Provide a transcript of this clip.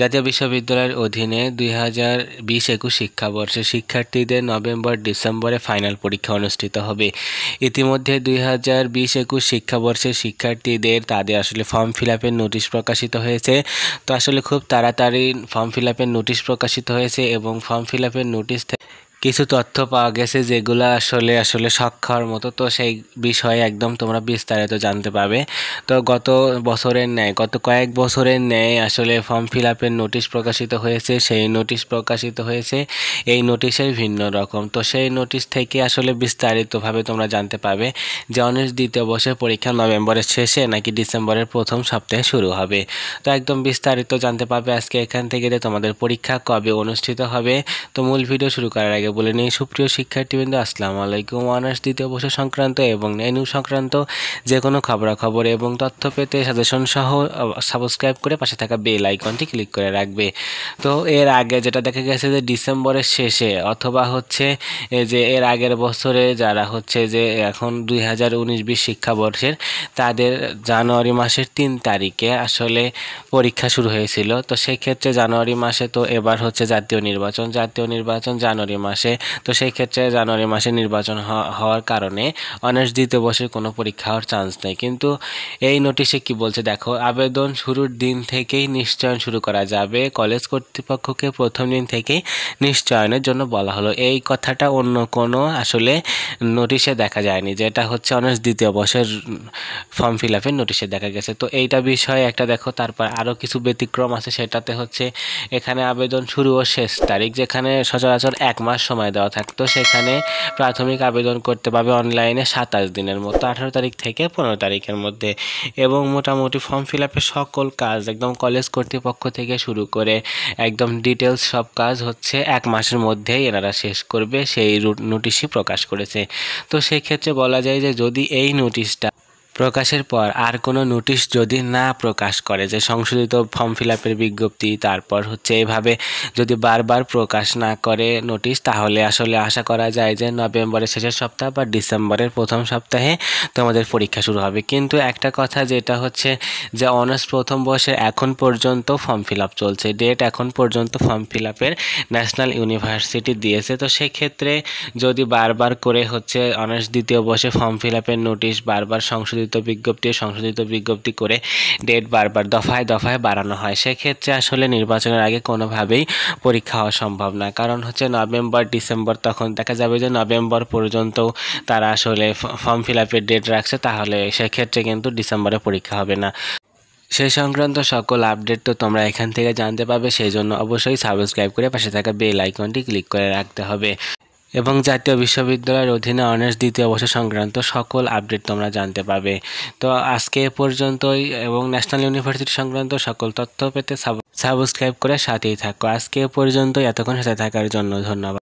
জাতীয় বিশ্ববিদ্যালয়ের অধীনে দুই হাজার বিশ একুশ শিক্ষাবর্ষে শিক্ষার্থীদের নভেম্বর ডিসেম্বরে ফাইনাল পরীক্ষা অনুষ্ঠিত হবে ইতিমধ্যে দুই হাজার বিশ একুশ শিক্ষাবর্ষের শিক্ষার্থীদের তাদের আসলে ফর্ম ফিল আপের নোটিশ প্রকাশিত হয়েছে তো আসলে খুব তাড়াতাড়ি ফর্ম ফিল আপের নোটিশ প্রকাশিত হয়েছে এবং ফর্ম ফিল আপের নোটিশ কিছু তথ্য পাওয়া গেছে যেগুলো আসলে আসলে শখ খাওয়ার মতো তো সেই বিষয়ে একদম তোমরা বিস্তারিত জানতে পাবে তো গত বছরের ন্যায় গত কয়েক বছরের ন্যায় আসলে ফর্ম ফিল আপের নোটিশ প্রকাশিত হয়েছে সেই নোটিশ প্রকাশিত হয়েছে এই নোটিশের ভিন্ন রকম তো সেই নোটিশ থেকে আসলে বিস্তারিতভাবে তোমরা জানতে পাবে যে অনার্স দ্বিতীয় বর্ষের পরীক্ষা নভেম্বরের শেষে নাকি ডিসেম্বরের প্রথম সপ্তাহে শুরু হবে তো একদম বিস্তারিত জানতে পারবে আজকে এখান থেকে যে তোমাদের পরীক্ষা কবে অনুষ্ঠিত হবে তো মূল ভিডিও শুরু করার আগে আগে বলে নিই সুপ্রিয় শিক্ষার্থীবৃন্দ আসসালামু আলাইকুম অনার্স দ্বিতীয় বর্ষ সংক্রান্ত এবং নেনু সংক্রান্ত যে কোনো খবরাখবর এবং তথ্য পেতে সাজেশন সহ সাবস্ক্রাইব করে পাশে থাকা বেল আইকনটি ক্লিক করে রাখবে তো এর আগে যেটা দেখা গেছে যে ডিসেম্বরের শেষে অথবা হচ্ছে যে এর আগের বছরে যারা হচ্ছে যে এখন দুই হাজার উনিশ বিশ শিক্ষাবর্ষের তাদের জানুয়ারি মাসের তিন তারিখে আসলে পরীক্ষা শুরু হয়েছিল তো সেক্ষেত্রে জানুয়ারি মাসে তো এবার হচ্ছে জাতীয় নির্বাচন জাতীয় নির্বাচন জানুয়ারি মাস মাসে তো সেই ক্ষেত্রে জানুয়ারি মাসে নির্বাচন হওয়ার কারণে অনার্স দ্বিতীয় বর্ষের কোনো পরীক্ষা হওয়ার চান্স নেই কিন্তু এই নোটিশে কি বলছে দেখো আবেদন শুরুর দিন থেকেই নিশ্চয়ন শুরু করা যাবে কলেজ কর্তৃপক্ষকে প্রথম দিন থেকেই নিশ্চয়নের জন্য বলা হলো এই কথাটা অন্য কোনো আসলে নোটিশে দেখা যায়নি যেটা হচ্ছে অনার্স দ্বিতীয় বর্ষের ফর্ম ফিল আপের নোটিশে দেখা গেছে তো এইটা বিষয়ে একটা দেখো তারপর আরও কিছু ব্যতিক্রম আছে সেটাতে হচ্ছে এখানে আবেদন শুরু ও শেষ তারিখ যেখানে সচরাচর এক মাস সময় দেওয়া থাকতো সেখানে প্রাথমিক আবেদন করতে পাবে অনলাইনে সাতাশ দিনের মতো আঠারো তারিখ থেকে পনেরো তারিখের মধ্যে এবং মোটামুটি ফর্ম ফিল আপের সকল কাজ একদম কলেজ কর্তৃপক্ষ থেকে শুরু করে একদম ডিটেলস সব কাজ হচ্ছে এক মাসের মধ্যেই এনারা শেষ করবে সেই নোটিশই প্রকাশ করেছে তো সেক্ষেত্রে বলা যায় যে যদি এই নোটিশটা প্রকাশের পর আর কোনো নোটিশ যদি না প্রকাশ করে যে সংশোধিত ফর্ম ফিল আপের বিজ্ঞপ্তি তারপর হচ্ছে এইভাবে যদি বারবার প্রকাশ না করে নোটিশ তাহলে আসলে আশা করা যায় যে নভেম্বরের শেষের সপ্তাহ বা ডিসেম্বরের প্রথম সপ্তাহে তোমাদের পরীক্ষা শুরু হবে কিন্তু একটা কথা যেটা হচ্ছে যে অনার্স প্রথম বর্ষে এখন পর্যন্ত ফর্ম ফিল আপ চলছে ডেট এখন পর্যন্ত ফর্ম ফিল আপের ন্যাশনাল ইউনিভার্সিটি দিয়েছে তো সেক্ষেত্রে যদি বারবার করে হচ্ছে অনার্স দ্বিতীয় বর্ষে ফর্ম ফিল আপের নোটিশ বারবার সংশোধিত সংশোধিত বিজ্ঞপ্তি সংশোধিত বিজ্ঞপ্তি করে ডেট বারবার দফায় দফায় বাড়ানো হয় সেক্ষেত্রে আসলে নির্বাচনের আগে কোনোভাবেই পরীক্ষা হওয়া সম্ভব না কারণ হচ্ছে নভেম্বর ডিসেম্বর তখন দেখা যাবে যে নভেম্বর পর্যন্ত তারা আসলে ফর্ম ফিল আপের ডেট রাখছে তাহলে সেক্ষেত্রে কিন্তু ডিসেম্বরে পরীক্ষা হবে না সেই সংক্রান্ত সকল আপডেট তো তোমরা এখান থেকে জানতে পাবে সেই জন্য অবশ্যই সাবস্ক্রাইব করে পাশে থাকা বেল আইকনটি ক্লিক করে রাখতে হবে এবং জাতীয় বিশ্ববিদ্যালয়ের অধীনে অনার্স দ্বিতীয় বর্ষ সংক্রান্ত সকল আপডেট তোমরা জানতে পাবে তো আজকে এ পর্যন্তই এবং ন্যাশনাল ইউনিভার্সিটি সংক্রান্ত সকল তথ্য পেতে সাবস্ক্রাইব করে সাথেই থাকো আজকে এ পর্যন্ত এতক্ষণ সাথে থাকার জন্য ধন্যবাদ